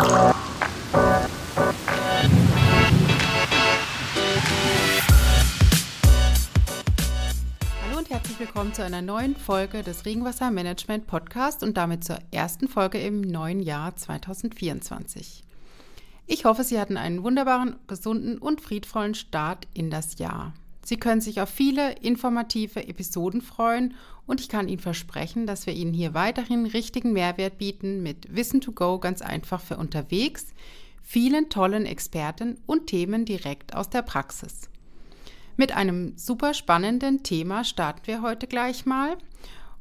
Hallo und herzlich willkommen zu einer neuen Folge des Regenwassermanagement Podcast und damit zur ersten Folge im neuen Jahr 2024. Ich hoffe, Sie hatten einen wunderbaren, gesunden und friedvollen Start in das Jahr. Sie können sich auf viele informative Episoden freuen und ich kann Ihnen versprechen, dass wir Ihnen hier weiterhin richtigen Mehrwert bieten mit Wissen to Go ganz einfach für unterwegs, vielen tollen Experten und Themen direkt aus der Praxis. Mit einem super spannenden Thema starten wir heute gleich mal.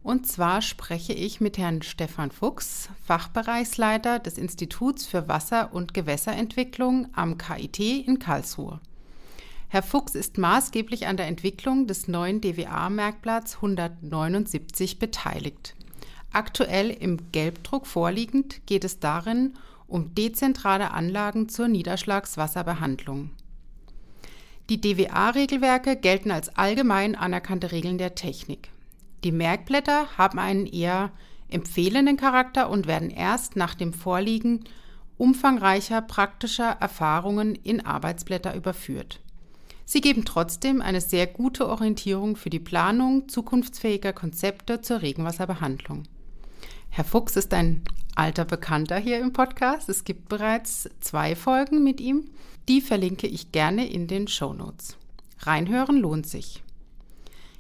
Und zwar spreche ich mit Herrn Stefan Fuchs, Fachbereichsleiter des Instituts für Wasser- und Gewässerentwicklung am KIT in Karlsruhe. Herr Fuchs ist maßgeblich an der Entwicklung des neuen DWA-Merkblatts 179 beteiligt. Aktuell im Gelbdruck vorliegend geht es darin um dezentrale Anlagen zur Niederschlagswasserbehandlung. Die DWA-Regelwerke gelten als allgemein anerkannte Regeln der Technik. Die Merkblätter haben einen eher empfehlenden Charakter und werden erst nach dem Vorliegen umfangreicher praktischer Erfahrungen in Arbeitsblätter überführt. Sie geben trotzdem eine sehr gute Orientierung für die Planung zukunftsfähiger Konzepte zur Regenwasserbehandlung. Herr Fuchs ist ein alter Bekannter hier im Podcast. Es gibt bereits zwei Folgen mit ihm. Die verlinke ich gerne in den Show Notes. Reinhören lohnt sich.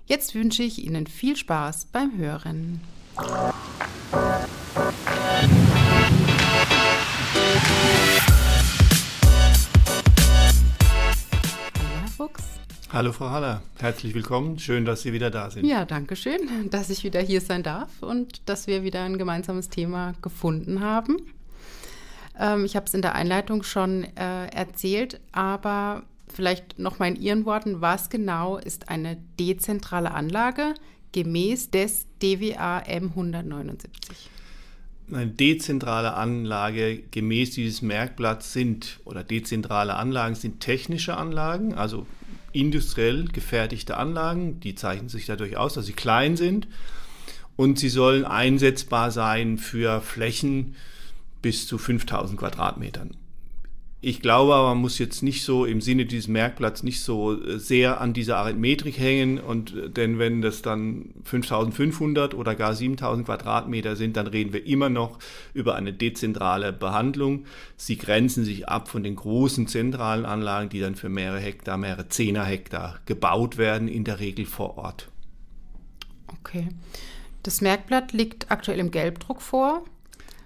Jetzt wünsche ich Ihnen viel Spaß beim Hören. Hallo Frau Haller, herzlich willkommen. Schön, dass Sie wieder da sind. Ja, danke schön, dass ich wieder hier sein darf und dass wir wieder ein gemeinsames Thema gefunden haben. Ähm, ich habe es in der Einleitung schon äh, erzählt, aber vielleicht nochmal in Ihren Worten, was genau ist eine dezentrale Anlage gemäß des DWA M179? Eine dezentrale Anlage gemäß dieses Merkblatts sind oder dezentrale Anlagen sind technische Anlagen, also industriell gefertigte Anlagen. Die zeichnen sich dadurch aus, dass sie klein sind und sie sollen einsetzbar sein für Flächen bis zu 5000 Quadratmetern. Ich glaube aber, man muss jetzt nicht so im Sinne dieses Merkblatts nicht so äh, sehr an dieser Arithmetik hängen. Und äh, denn wenn das dann 5500 oder gar 7000 Quadratmeter sind, dann reden wir immer noch über eine dezentrale Behandlung. Sie grenzen sich ab von den großen zentralen Anlagen, die dann für mehrere Hektar, mehrere Zehner Hektar gebaut werden, in der Regel vor Ort. Okay. Das Merkblatt liegt aktuell im Gelbdruck vor.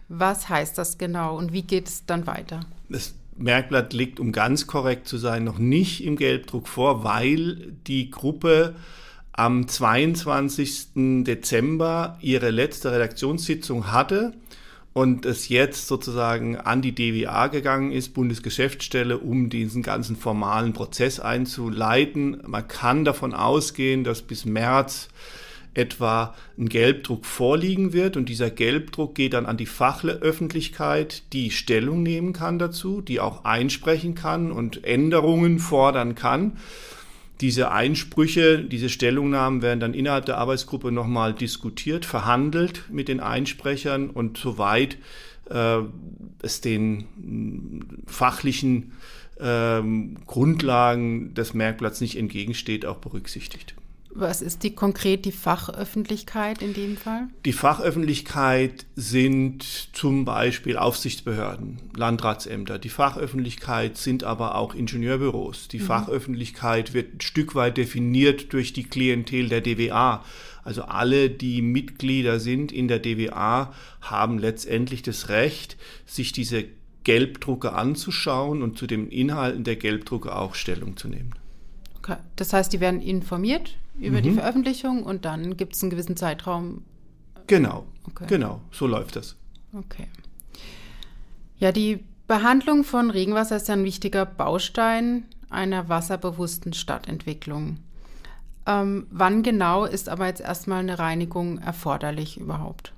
Was heißt das genau und wie geht es dann weiter? Das Merkblatt liegt, um ganz korrekt zu sein, noch nicht im Gelbdruck vor, weil die Gruppe am 22. Dezember ihre letzte Redaktionssitzung hatte und es jetzt sozusagen an die DWA gegangen ist, Bundesgeschäftsstelle, um diesen ganzen formalen Prozess einzuleiten. Man kann davon ausgehen, dass bis März etwa ein Gelbdruck vorliegen wird und dieser Gelbdruck geht dann an die Fachöffentlichkeit, die Stellung nehmen kann dazu, die auch einsprechen kann und Änderungen fordern kann. Diese Einsprüche, diese Stellungnahmen werden dann innerhalb der Arbeitsgruppe nochmal diskutiert, verhandelt mit den Einsprechern und soweit äh, es den äh, fachlichen ähm, Grundlagen des Merkblatts nicht entgegensteht, auch berücksichtigt. Was ist die konkret die Fachöffentlichkeit in dem Fall? Die Fachöffentlichkeit sind zum Beispiel Aufsichtsbehörden, Landratsämter. Die Fachöffentlichkeit sind aber auch Ingenieurbüros. Die mhm. Fachöffentlichkeit wird ein Stück weit definiert durch die Klientel der DWA. Also alle, die Mitglieder sind in der DWA, haben letztendlich das Recht, sich diese Gelbdrucke anzuschauen und zu den Inhalten der Gelbdrucke auch Stellung zu nehmen. Okay. Das heißt, die werden informiert über mhm. die Veröffentlichung und dann gibt es einen gewissen Zeitraum. Genau, okay. genau, so läuft das. Okay. Ja, die Behandlung von Regenwasser ist ein wichtiger Baustein einer wasserbewussten Stadtentwicklung. Ähm, wann genau ist aber jetzt erstmal eine Reinigung erforderlich überhaupt?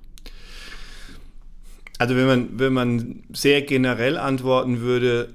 Also wenn man, wenn man sehr generell antworten würde,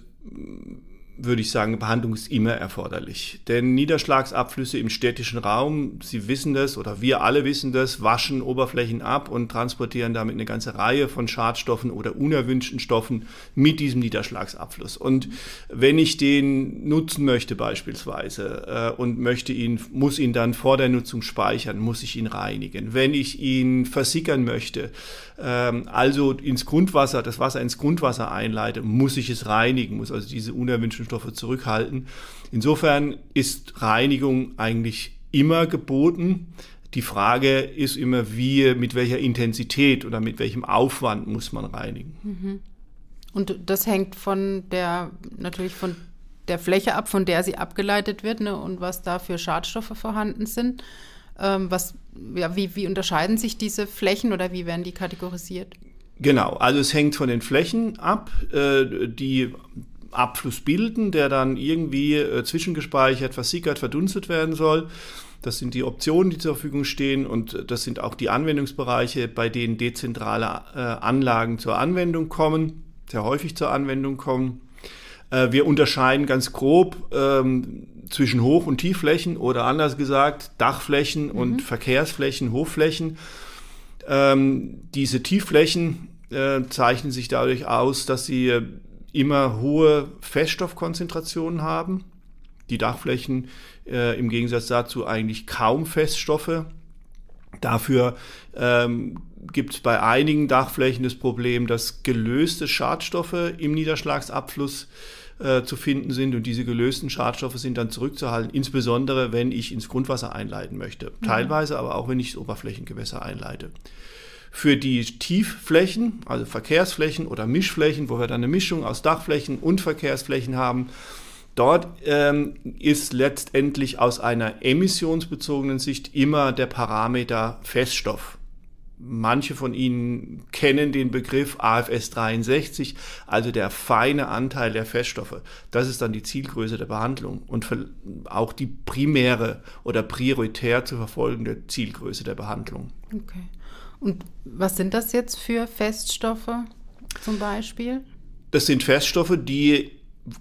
würde ich sagen, Behandlung ist immer erforderlich. Denn Niederschlagsabflüsse im städtischen Raum, Sie wissen das oder wir alle wissen das, waschen Oberflächen ab und transportieren damit eine ganze Reihe von Schadstoffen oder unerwünschten Stoffen mit diesem Niederschlagsabfluss. Und wenn ich den nutzen möchte beispielsweise äh, und möchte ihn, muss ihn dann vor der Nutzung speichern, muss ich ihn reinigen. Wenn ich ihn versickern möchte, äh, also ins Grundwasser, das Wasser ins Grundwasser einleite, muss ich es reinigen, muss also diese unerwünschten Inhaltsstoffe zurückhalten. Insofern ist Reinigung eigentlich immer geboten. Die Frage ist immer, wie, mit welcher Intensität oder mit welchem Aufwand muss man reinigen. Mhm. Und das hängt von der, natürlich von der Fläche ab, von der sie abgeleitet wird ne, und was da für Schadstoffe vorhanden sind. Ähm, was, ja, wie, wie unterscheiden sich diese Flächen oder wie werden die kategorisiert? Genau, also es hängt von den Flächen ab, äh, die Abfluss bilden, der dann irgendwie äh, zwischengespeichert, versickert, verdunstet werden soll. Das sind die Optionen, die zur Verfügung stehen und äh, das sind auch die Anwendungsbereiche, bei denen dezentrale äh, Anlagen zur Anwendung kommen, sehr häufig zur Anwendung kommen. Äh, wir unterscheiden ganz grob ähm, zwischen Hoch- und Tiefflächen oder anders gesagt Dachflächen mhm. und Verkehrsflächen, Hofflächen. Ähm, diese Tiefflächen äh, zeichnen sich dadurch aus, dass sie äh, immer hohe Feststoffkonzentrationen haben. Die Dachflächen äh, im Gegensatz dazu eigentlich kaum Feststoffe. Dafür ähm, gibt es bei einigen Dachflächen das Problem, dass gelöste Schadstoffe im Niederschlagsabfluss äh, zu finden sind und diese gelösten Schadstoffe sind dann zurückzuhalten, insbesondere wenn ich ins Grundwasser einleiten möchte, mhm. teilweise aber auch wenn ich das Oberflächengewässer einleite für die Tiefflächen, also Verkehrsflächen oder Mischflächen, wo wir dann eine Mischung aus Dachflächen und Verkehrsflächen haben. Dort ähm, ist letztendlich aus einer emissionsbezogenen Sicht immer der Parameter Feststoff. Manche von Ihnen kennen den Begriff AFS 63, also der feine Anteil der Feststoffe. Das ist dann die Zielgröße der Behandlung und auch die primäre oder prioritär zu verfolgende Zielgröße der Behandlung. Okay. Und was sind das jetzt für Feststoffe zum Beispiel? Das sind Feststoffe, die,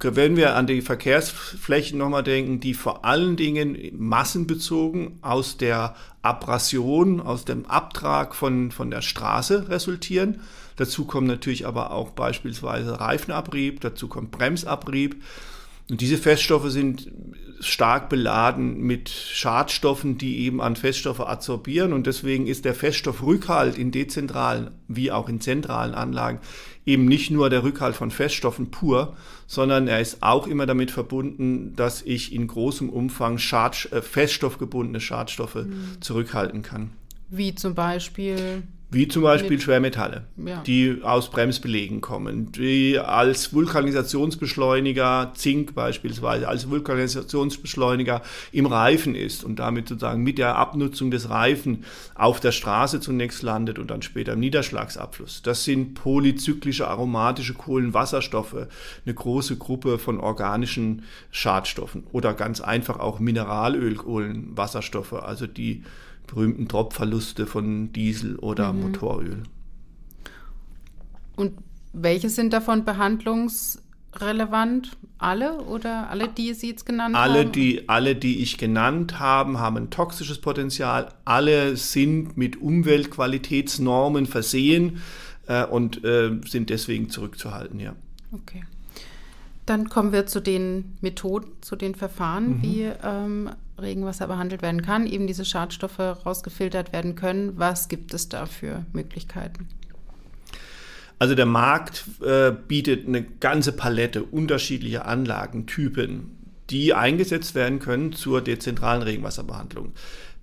wenn wir an die Verkehrsflächen nochmal denken, die vor allen Dingen massenbezogen aus der Abrasion, aus dem Abtrag von, von der Straße resultieren. Dazu kommen natürlich aber auch beispielsweise Reifenabrieb, dazu kommt Bremsabrieb. Und diese Feststoffe sind stark beladen mit Schadstoffen, die eben an Feststoffe adsorbieren. Und deswegen ist der Feststoffrückhalt in dezentralen wie auch in zentralen Anlagen eben nicht nur der Rückhalt von Feststoffen pur, sondern er ist auch immer damit verbunden, dass ich in großem Umfang Schad, äh, feststoffgebundene Schadstoffe mhm. zurückhalten kann. Wie zum Beispiel wie zum Beispiel mit, Schwermetalle, ja. die aus Bremsbelegen kommen, die als Vulkanisationsbeschleuniger, Zink beispielsweise, als Vulkanisationsbeschleuniger im Reifen ist und damit sozusagen mit der Abnutzung des Reifen auf der Straße zunächst landet und dann später im Niederschlagsabfluss. Das sind polyzyklische aromatische Kohlenwasserstoffe, eine große Gruppe von organischen Schadstoffen oder ganz einfach auch Mineralölkohlenwasserstoffe, also die berühmten Tropfverluste von Diesel oder mhm. Motoröl. Und welche sind davon behandlungsrelevant? Alle oder alle, die Sie jetzt genannt alle, haben? Die, alle, die ich genannt habe, haben ein toxisches Potenzial. Alle sind mit Umweltqualitätsnormen versehen äh, und äh, sind deswegen zurückzuhalten, ja. Okay. Dann kommen wir zu den Methoden, zu den Verfahren. Mhm. Wie ähm, Regenwasser behandelt werden kann, eben diese Schadstoffe rausgefiltert werden können. Was gibt es da für Möglichkeiten? Also der Markt äh, bietet eine ganze Palette unterschiedlicher Anlagentypen, die eingesetzt werden können zur dezentralen Regenwasserbehandlung.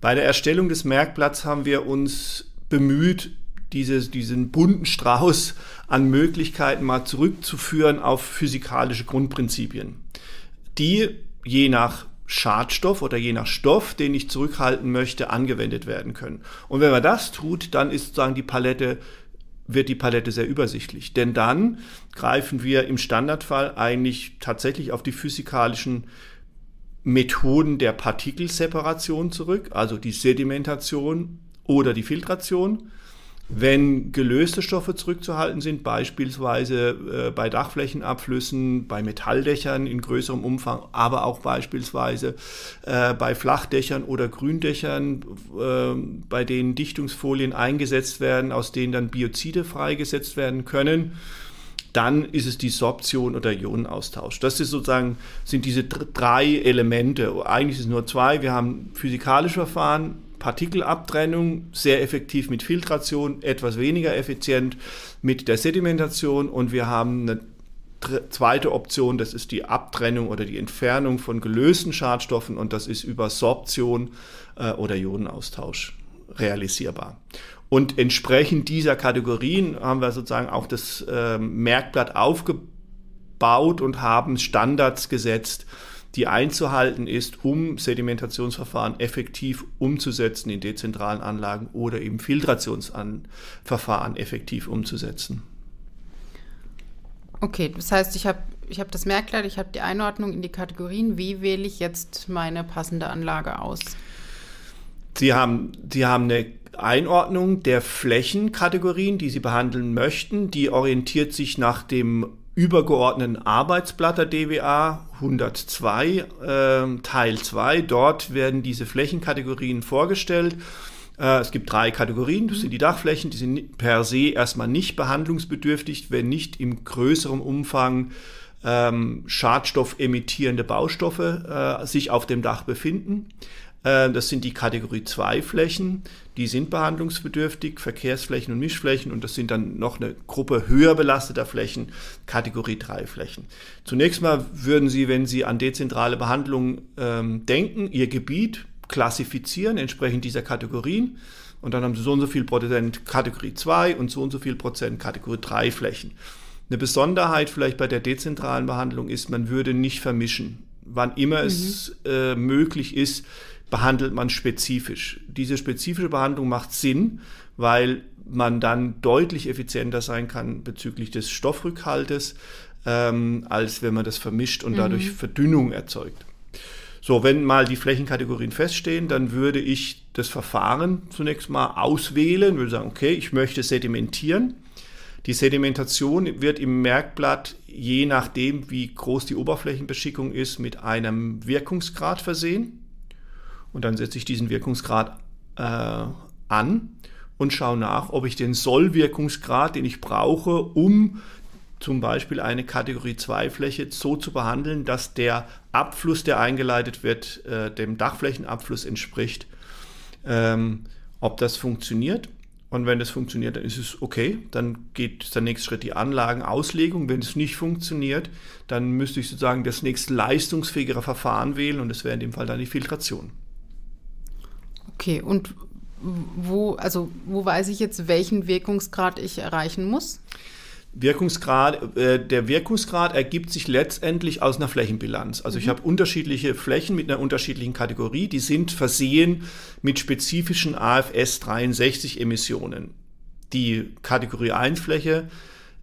Bei der Erstellung des Merkblatts haben wir uns bemüht, dieses, diesen bunten Strauß an Möglichkeiten mal zurückzuführen auf physikalische Grundprinzipien, die je nach Schadstoff oder je nach Stoff, den ich zurückhalten möchte, angewendet werden können. Und wenn man das tut, dann ist sozusagen die Palette wird die Palette sehr übersichtlich. Denn dann greifen wir im Standardfall eigentlich tatsächlich auf die physikalischen Methoden der Partikelseparation zurück, also die Sedimentation oder die Filtration. Wenn gelöste Stoffe zurückzuhalten sind, beispielsweise äh, bei Dachflächenabflüssen, bei Metalldächern in größerem Umfang, aber auch beispielsweise äh, bei Flachdächern oder Gründächern, äh, bei denen Dichtungsfolien eingesetzt werden, aus denen dann Biozide freigesetzt werden können, dann ist es die Sorption oder Ionenaustausch. Das ist sozusagen, sind diese drei Elemente. Eigentlich sind es nur zwei. Wir haben physikalische Verfahren, Partikelabtrennung sehr effektiv mit Filtration, etwas weniger effizient mit der Sedimentation und wir haben eine zweite Option, das ist die Abtrennung oder die Entfernung von gelösten Schadstoffen und das ist über Sorption äh, oder Ionenaustausch realisierbar. Und entsprechend dieser Kategorien haben wir sozusagen auch das äh, Merkblatt aufgebaut und haben Standards gesetzt, die einzuhalten ist, um Sedimentationsverfahren effektiv umzusetzen in dezentralen Anlagen oder eben Filtrationsverfahren effektiv umzusetzen. Okay, das heißt, ich habe ich hab das Merkleid, ich habe die Einordnung in die Kategorien. Wie wähle ich jetzt meine passende Anlage aus? Sie haben, Sie haben eine Einordnung der Flächenkategorien, die Sie behandeln möchten. Die orientiert sich nach dem übergeordneten Arbeitsblatt der DWA 102 äh, Teil 2. Dort werden diese Flächenkategorien vorgestellt. Äh, es gibt drei Kategorien. Das sind die Dachflächen, die sind per se erstmal nicht behandlungsbedürftig, wenn nicht im größeren Umfang ähm, schadstoffemittierende Baustoffe äh, sich auf dem Dach befinden. Äh, das sind die Kategorie 2 Flächen, die sind behandlungsbedürftig, Verkehrsflächen und Mischflächen und das sind dann noch eine Gruppe höher belasteter Flächen, Kategorie 3 Flächen. Zunächst mal würden Sie, wenn Sie an dezentrale Behandlung ähm, denken, Ihr Gebiet klassifizieren entsprechend dieser Kategorien und dann haben Sie so und so viel Prozent Kategorie 2 und so und so viel Prozent Kategorie 3 Flächen. Eine Besonderheit vielleicht bei der dezentralen Behandlung ist, man würde nicht vermischen. Wann immer mhm. es äh, möglich ist, behandelt man spezifisch. Diese spezifische Behandlung macht Sinn, weil man dann deutlich effizienter sein kann bezüglich des Stoffrückhaltes, ähm, als wenn man das vermischt und mhm. dadurch Verdünnung erzeugt. So, wenn mal die Flächenkategorien feststehen, dann würde ich das Verfahren zunächst mal auswählen, würde sagen, okay, ich möchte sedimentieren. Die Sedimentation wird im Merkblatt, je nachdem, wie groß die Oberflächenbeschickung ist, mit einem Wirkungsgrad versehen. Und dann setze ich diesen Wirkungsgrad äh, an und schaue nach, ob ich den Sollwirkungsgrad, den ich brauche, um zum Beispiel eine Kategorie 2 Fläche so zu behandeln, dass der Abfluss, der eingeleitet wird, äh, dem Dachflächenabfluss entspricht, ähm, ob das funktioniert. Und wenn das funktioniert, dann ist es okay. Dann geht der nächste Schritt die Anlagenauslegung. Wenn es nicht funktioniert, dann müsste ich sozusagen das nächst leistungsfähigere Verfahren wählen und das wäre in dem Fall dann die Filtration. Okay, und wo, also wo weiß ich jetzt, welchen Wirkungsgrad ich erreichen muss? Wirkungsgrad, äh, der Wirkungsgrad ergibt sich letztendlich aus einer Flächenbilanz. Also mhm. ich habe unterschiedliche Flächen mit einer unterschiedlichen Kategorie, die sind versehen mit spezifischen AFS 63 Emissionen. Die Kategorie 1 Fläche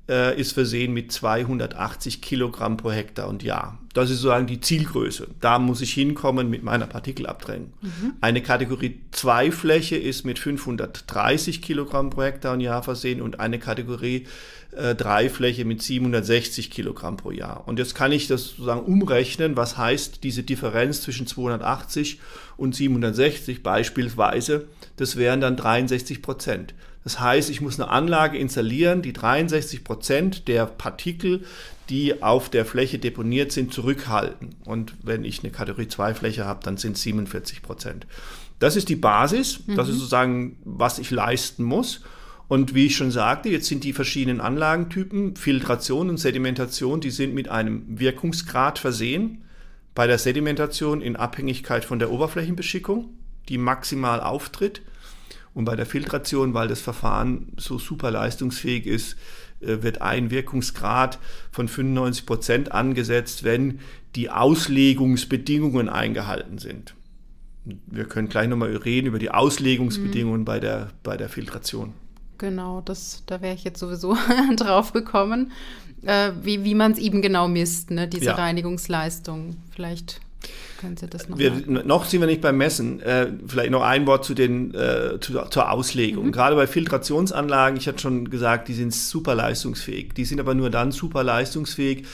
äh, ist versehen mit 280 Kilogramm pro Hektar und Jahr. Das ist sozusagen die Zielgröße. Da muss ich hinkommen mit meiner Partikelabdrängung. Mhm. Eine Kategorie 2 Fläche ist mit 530 Kilogramm pro Hektar und Jahr versehen und eine Kategorie äh, 3 Fläche mit 760 Kilogramm pro Jahr. Und jetzt kann ich das sozusagen umrechnen, was heißt diese Differenz zwischen 280 und 760 beispielsweise. Das wären dann 63 Prozent. Das heißt, ich muss eine Anlage installieren, die 63 Prozent der Partikel, die auf der Fläche deponiert sind, zurückhalten. Und wenn ich eine Kategorie 2 Fläche habe, dann sind es 47 Prozent. Das ist die Basis, mhm. das ist mhm. sozusagen, was ich leisten muss. Und wie ich schon sagte, jetzt sind die verschiedenen Anlagentypen, Filtration und Sedimentation, die sind mit einem Wirkungsgrad versehen. Bei der Sedimentation in Abhängigkeit von der Oberflächenbeschickung, die maximal auftritt. Und bei der Filtration, weil das Verfahren so super leistungsfähig ist, äh, wird ein Wirkungsgrad von 95 Prozent angesetzt, wenn die Auslegungsbedingungen eingehalten sind. Wir können gleich nochmal reden über die Auslegungsbedingungen mhm. bei, der, bei der Filtration. Genau, das, da wäre ich jetzt sowieso drauf gekommen, äh, wie, wie man es eben genau misst, ne, diese ja. Reinigungsleistung. Vielleicht können Sie das noch wir, Noch sind wir nicht beim Messen. Äh, vielleicht noch ein Wort zu den, äh, zu, zur Auslegung. Mhm. Gerade bei Filtrationsanlagen, ich hatte schon gesagt, die sind super leistungsfähig. Die sind aber nur dann super leistungsfähig,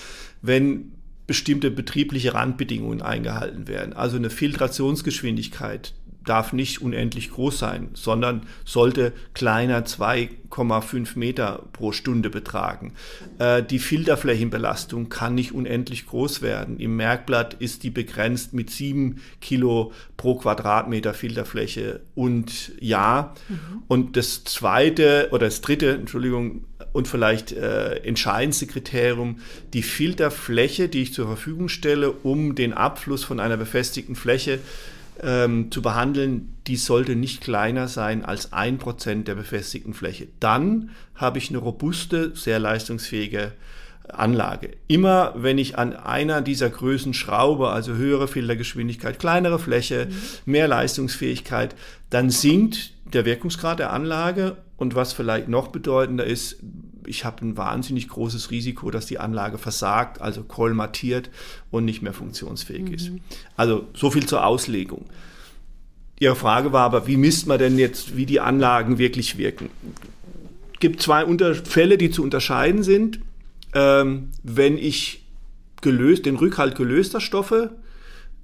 wenn bestimmte betriebliche Randbedingungen eingehalten werden. Also eine Filtrationsgeschwindigkeit, darf nicht unendlich groß sein, sondern sollte kleiner 2,5 Meter pro Stunde betragen. Äh, die Filterflächenbelastung kann nicht unendlich groß werden. Im Merkblatt ist die begrenzt mit 7 Kilo pro Quadratmeter Filterfläche und ja. Mhm. Und das zweite oder das dritte, Entschuldigung, und vielleicht äh, entscheidendste Kriterium, die Filterfläche, die ich zur Verfügung stelle, um den Abfluss von einer befestigten Fläche äh, ähm, zu behandeln, die sollte nicht kleiner sein als ein Prozent der befestigten Fläche. Dann habe ich eine robuste, sehr leistungsfähige Anlage. Immer wenn ich an einer dieser Größen schraube, also höhere Filtergeschwindigkeit, kleinere Fläche, mhm. mehr Leistungsfähigkeit, dann sinkt der Wirkungsgrad der Anlage und was vielleicht noch bedeutender ist, ich habe ein wahnsinnig großes Risiko, dass die Anlage versagt, also kolmatiert und nicht mehr funktionsfähig mhm. ist. Also so viel zur Auslegung. Ihre Frage war aber, wie misst man denn jetzt, wie die Anlagen wirklich wirken? Es gibt zwei Unter Fälle, die zu unterscheiden sind. Ähm, wenn ich gelöst, den Rückhalt gelöster Stoffe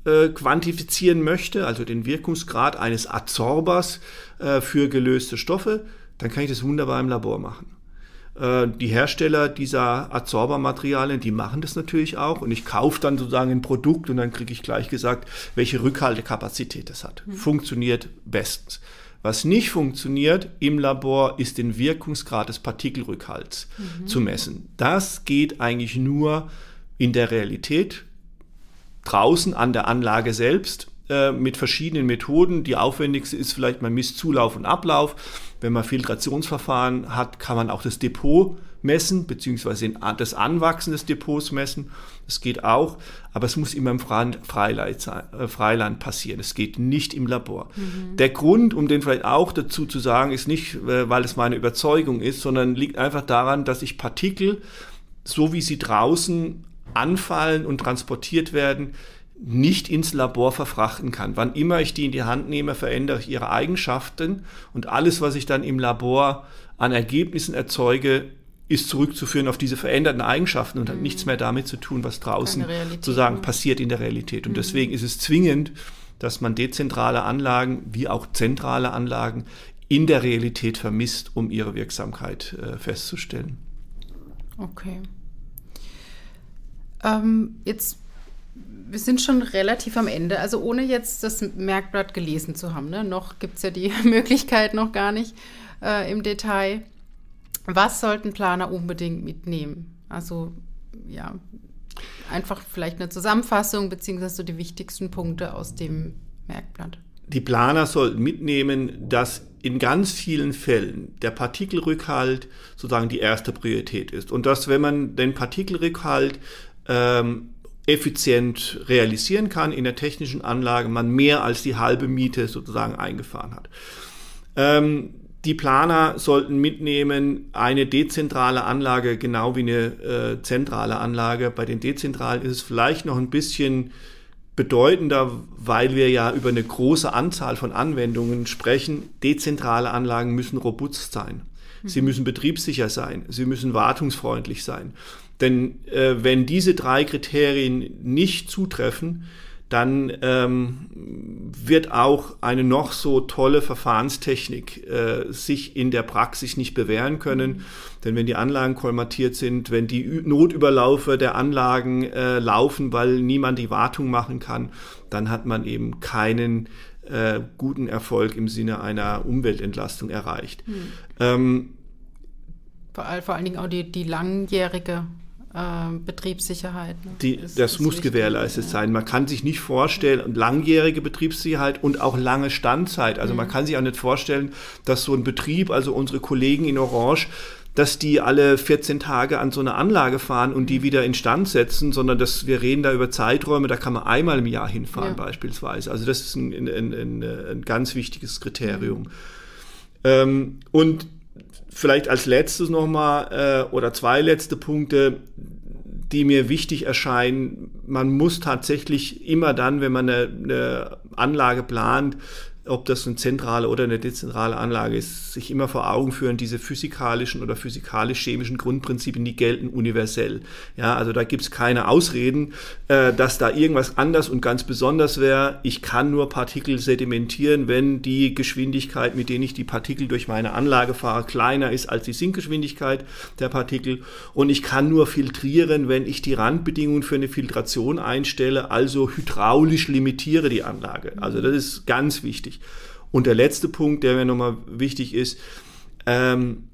äh, quantifizieren möchte, also den Wirkungsgrad eines Adsorbers äh, für gelöste Stoffe, dann kann ich das wunderbar im Labor machen. Äh, die Hersteller dieser Adsorbermaterialien, die machen das natürlich auch und ich kaufe dann sozusagen ein Produkt und dann kriege ich gleich gesagt, welche Rückhaltekapazität es hat. Mhm. Funktioniert bestens. Was nicht funktioniert im Labor, ist den Wirkungsgrad des Partikelrückhalts mhm. zu messen. Das geht eigentlich nur in der Realität draußen an der Anlage selbst äh, mit verschiedenen Methoden. Die aufwendigste ist vielleicht, man misst Zulauf und Ablauf. Wenn man Filtrationsverfahren hat, kann man auch das Depot messen, beziehungsweise das Anwachsen des Depots messen. Das geht auch, aber es muss immer im äh, Freiland, passieren. Es geht nicht im Labor. Mhm. Der Grund, um den vielleicht auch dazu zu sagen, ist nicht, äh, weil es meine Überzeugung ist, sondern liegt einfach daran, dass ich Partikel, so wie sie draußen anfallen und transportiert werden, nicht ins Labor verfrachten kann. Wann immer ich die in die Hand nehme, verändere ich ihre Eigenschaften und alles, was ich dann im Labor an Ergebnissen erzeuge, ist zurückzuführen auf diese veränderten Eigenschaften und mhm. hat nichts mhm. mehr damit zu tun, was draußen sozusagen ne? passiert in der Realität. Und mhm. deswegen ist es zwingend, dass man dezentrale Anlagen wie auch zentrale Anlagen in der Realität vermisst, um ihre Wirksamkeit äh, festzustellen. Okay. Ähm, jetzt wir sind schon relativ am Ende. Also ohne jetzt das Merkblatt gelesen zu haben, ne? noch gibt es ja die Möglichkeit noch gar nicht äh, im Detail. Was sollten Planer unbedingt mitnehmen? Also ja, einfach vielleicht eine Zusammenfassung beziehungsweise so die wichtigsten Punkte aus dem Merkblatt. Die Planer sollten mitnehmen, dass in ganz vielen Fällen der Partikelrückhalt sozusagen die erste Priorität ist und dass wenn man den Partikelrückhalt ähm, effizient realisieren kann in der technischen Anlage, man mehr als die halbe Miete sozusagen eingefahren hat. Ähm, die Planer sollten mitnehmen, eine dezentrale Anlage, genau wie eine äh, zentrale Anlage. Bei den dezentralen ist es vielleicht noch ein bisschen bedeutender, weil wir ja über eine große Anzahl von Anwendungen sprechen. Dezentrale Anlagen müssen robust sein. Sie mhm. müssen betriebssicher sein. Sie müssen wartungsfreundlich sein. Denn äh, wenn diese drei Kriterien nicht zutreffen, dann ähm, wird auch eine noch so tolle Verfahrenstechnik äh, sich in der Praxis nicht bewähren können. Denn wenn die Anlagen kolmatiert sind, wenn die Ü Notüberlaufe der Anlagen äh, laufen, weil niemand die Wartung machen kann, dann hat man eben keinen äh, guten Erfolg im Sinne einer Umweltentlastung erreicht. Mhm. Ähm, vor, vor, allen Dingen auch die, die langjährige ähm, Betriebssicherheit. Ne? Die, das, das muss wichtig, gewährleistet ja. sein. Man kann sich nicht vorstellen, langjährige Betriebssicherheit und auch lange Standzeit. Also mhm. man kann sich auch nicht vorstellen, dass so ein Betrieb, also unsere Kollegen in Orange, dass die alle 14 Tage an so eine Anlage fahren und die mhm. wieder instand setzen, sondern dass wir reden da über Zeiträume, da kann man einmal im Jahr hinfahren ja. beispielsweise. Also das ist ein, ein, ein, ein ganz wichtiges Kriterium. Mhm. Ähm, und vielleicht als letztes nochmal äh, oder zwei letzte Punkte, die mir wichtig erscheinen. Man muss tatsächlich immer dann, wenn man eine, eine Anlage plant, ob das eine zentrale oder eine dezentrale Anlage ist, sich immer vor Augen führen, diese physikalischen oder physikalisch-chemischen Grundprinzipien, die gelten universell. Ja, also da gibt es keine Ausreden, äh, dass da irgendwas anders und ganz besonders wäre. Ich kann nur Partikel sedimentieren, wenn die Geschwindigkeit, mit denen ich die Partikel durch meine Anlage fahre, kleiner ist als die Sinkgeschwindigkeit der Partikel. Und ich kann nur filtrieren, wenn ich die Randbedingungen für eine Filtration einstelle, also hydraulisch limitiere die Anlage. Also das ist ganz wichtig wichtig. Und der letzte Punkt, der mir nochmal wichtig ist, ähm,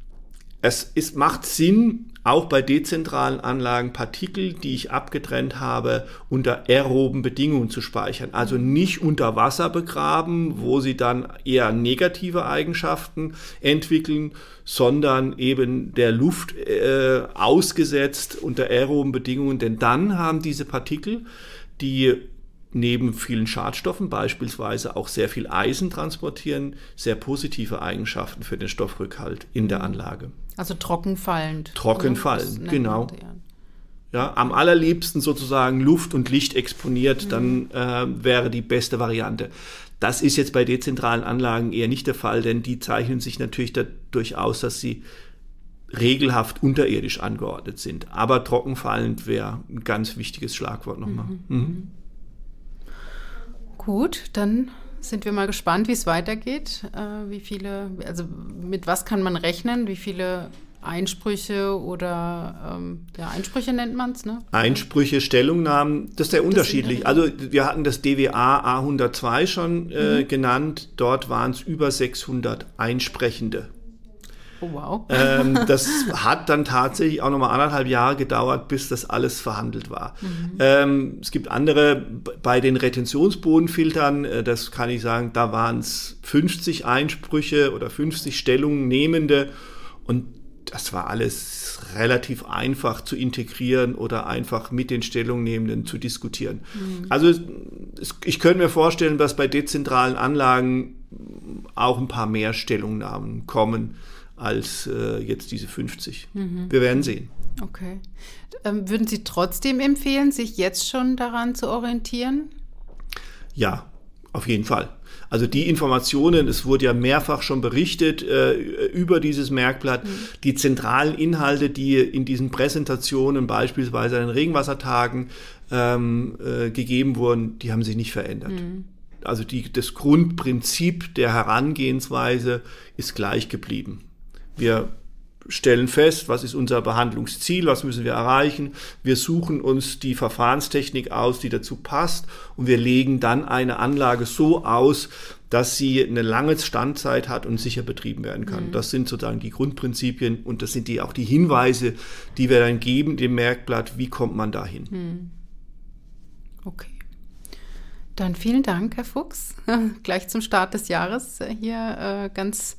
es ist, macht Sinn, auch bei dezentralen Anlagen Partikel, die ich abgetrennt habe, unter aeroben Bedingungen zu speichern. Also nicht unter Wasser begraben, wo sie dann eher negative Eigenschaften entwickeln, sondern eben der Luft äh, ausgesetzt unter aeroben Bedingungen. Denn dann haben diese Partikel, die neben vielen Schadstoffen beispielsweise auch sehr viel Eisen transportieren, sehr positive Eigenschaften für den Stoffrückhalt in der Anlage. Also trockenfallend. Trockenfallend, genau. Ja, am allerliebsten sozusagen Luft und Licht exponiert, mhm. dann äh, wäre die beste Variante. Das ist jetzt bei dezentralen Anlagen eher nicht der Fall, denn die zeichnen sich natürlich dadurch aus, dass sie regelhaft unterirdisch angeordnet sind. Aber trockenfallend wäre ein ganz wichtiges Schlagwort nochmal. Mhm. Mhm. mhm. Gut, dann sind wir mal gespannt, wie es weitergeht. Äh, wie viele, also mit was kann man rechnen? Wie viele Einsprüche oder ähm, ja, Einsprüche nennt man es, ne? Einsprüche, Stellungnahmen, das ist sehr unterschiedlich. also wir hatten das DWA A102 schon äh, mhm. genannt, dort waren es über 600 Einsprechende. Oh, wow. Ähm, das hat dann tatsächlich auch nochmal anderthalb Jahre gedauert, bis das alles verhandelt war. Mhm. Ähm, es gibt andere, bei den Retentionsbodenfiltern, äh, das kann ich sagen, da waren es 50 Einsprüche oder 50 Stellungnehmende und das war alles relativ einfach zu integrieren oder einfach mit den Stellungnehmenden zu diskutieren. Mhm. Also ich könnte mir vorstellen, dass bei dezentralen Anlagen auch ein paar mehr Stellungnahmen kommen als äh, jetzt diese 50. Mhm. Wir werden sehen. Okay. Ähm, würden Sie trotzdem empfehlen, sich jetzt schon daran zu orientieren? Ja, auf jeden Fall. Also die Informationen, es wurde ja mehrfach schon berichtet äh, über dieses Merkblatt, mhm. die zentralen Inhalte, die in diesen Präsentationen beispielsweise an den Regenwassertagen ähm, äh, gegeben wurden, die haben sich nicht verändert. Mhm. Also die, das Grundprinzip der Herangehensweise ist gleich geblieben. Wir stellen fest, was ist unser Behandlungsziel, was müssen wir erreichen. Wir suchen uns die Verfahrenstechnik aus, die dazu passt und wir legen dann eine Anlage so aus, dass sie eine lange Standzeit hat und sicher betrieben werden kann. Mhm. Das sind sozusagen die Grundprinzipien und das sind die auch die Hinweise, die wir dann geben dem Merkblatt, wie kommt man dahin. Mhm. Okay. Dann vielen Dank, Herr Fuchs. Gleich zum Start des Jahres äh, hier äh, ganz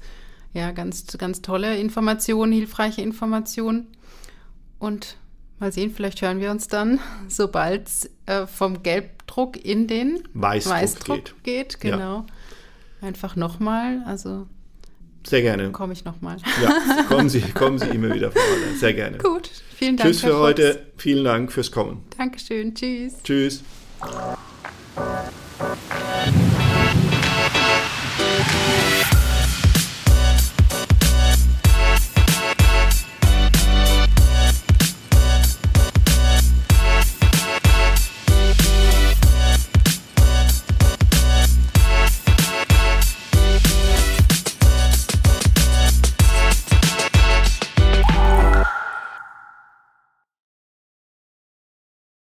ja, ganz, ganz tolle Informationen, hilfreiche Informationen. Und mal sehen, vielleicht hören wir uns dann, sobald es äh, vom Gelbdruck in den Weißdruck, Weißdruck geht. geht. Genau. Ja. Einfach nochmal. Also sehr gerne. Komme ich nochmal. Ja, kommen Sie, kommen Sie immer wieder, Frau Sehr gerne. Gut, vielen Dank. Tschüss für heute. Vielen Dank fürs Kommen. Dankeschön. Tschüss. Tschüss.